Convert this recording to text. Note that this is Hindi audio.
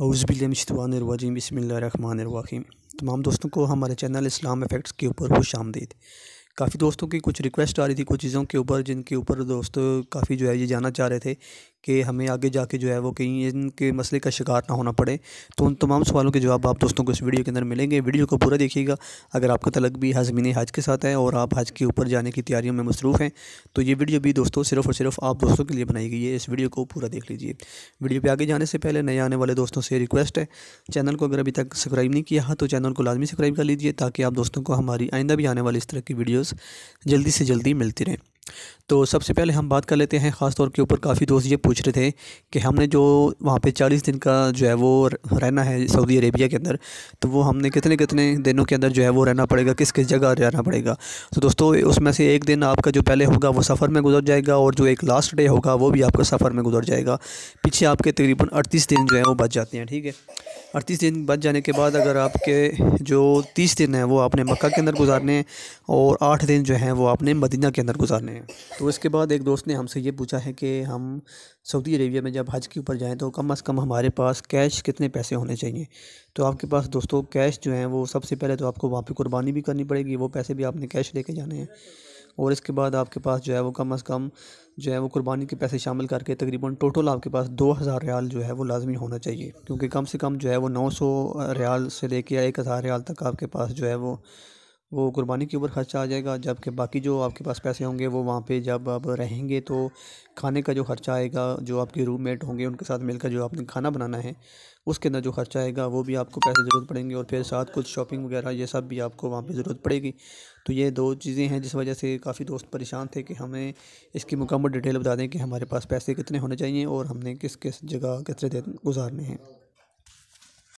वजीम बसमीम तमाम दोस्तों को हमारे चैनल इस्लाम इफ़ेक्ट्स के ऊपर खुश आमदीद काफ़ी दोस्तों की कुछ रिक्वेस्ट आ रही थी कुछ चीज़ों के ऊपर जिनके ऊपर दोस्त काफ़ी जो है ये जाना चाह रहे थे कि हमें आगे जाके जो है वो कहीं इनके मसले का शिकार ना होना पड़े तो उन तमाम सवालों के जवाब आप दोस्तों को इस वीडियो के अंदर मिलेंगे वीडियो को पूरा देखिएगा अगर आपका तलक भी हजमीन हज के साथ है और आप हज के ऊपर जाने की तैयारियों में मसरूफ़ हैं तो ये वीडियो भी दोस्तों सिर्फ और सिर्फ आप दोस्तों के लिए बनाई गई है इस वीडियो को पूरा देख लीजिए वीडियो पर आगे जाने से पहले नए आने वाले दोस्तों से रिक्वेस्ट है चैनल को अगर अभी तक सब्सक्राइब नहीं किया है तो चैनल को लाजमी सब्सक्राइब कर लीजिए ताकि आप दोस्तों को हमारी आइंदा भी आने वाली इस तरह की वीडियोज़ जल्दी से जल्दी मिलती रहें तो सबसे पहले हम बात कर लेते हैं ख़ास तौर के ऊपर काफ़ी दोस्त ये पूछ रहे थे कि हमने जो वहाँ पे चालीस दिन का जो है वो रहना है सऊदी अरेबिया के अंदर तो वो हमने कितने कितने दिनों के अंदर जो है वो रहना पड़ेगा किस किस जगह रहना पड़ेगा तो दोस्तों उसमें से एक दिन आपका जो पहले होगा वो सफ़र में गुजर जाएगा और जो एक लास्ट डे होगा वो भी आपका सफ़र में गुजर जाएगा पीछे आपके तकरीबन अड़तीस दिन जो है वो बच जाते हैं ठीक है अड़तीस दिन बच जाने के बाद अगर आपके जो तीस दिन हैं वो आपने मक्का के अंदर गुजारने और आठ दिन जो हैं वो आपने मदीना के अंदर गुजारने हैं तो इसके बाद एक दोस्त ने हमसे ये पूछा है कि हम सऊदी अरेबिया में जब हज के ऊपर जाएँ तो कम अज़ कम हमारे पास कैश कितने पैसे होने चाहिए तो आपके पास दोस्तों कैश जो है वो सबसे पहले तो आपको वहाँ पर कुर्बानी भी करनी पड़ेगी वो पैसे भी आपने कैश लेके जाने हैं और इसके बाद आपके पास जो है वो कम अज़ कम जो है वो कुर्बानी के पैसे शामिल करके तकरीबन टोटल आपके पास दो हज़ार रियाल जो है वो लाजमी होना चाहिए क्योंकि कम से कम जो है वो नौ सौ रियाल से लेके एक हज़ार रियाल तक आपके पास जो है वो वो कुर्बानी के ऊपर खर्चा आ जाएगा जबकि बाकी जो आपके पास पैसे होंगे वो वहाँ पे जब आप रहेंगे तो खाने का जो खर्चा आएगा जो आपके रूम मेट होंगे उनके साथ मिलकर जो आपने खाना बनाना है उसके अंदर जो खर्चा आएगा वो भी आपको पैसे ज़रूरत पड़ेंगे और फिर साथ कुछ शॉपिंग वगैरह ये सब भी आपको वहाँ पर ज़रूरत पड़ेगी तो ये दो चीज़ें हैं जिस वजह से काफ़ी दोस्त परेशान थे कि हमें इसकी मुकम्मल डिटेल बता दें कि हमारे पास पैसे कितने होने चाहिए और हमने किस किस जगह कितने दिन गुजारने हैं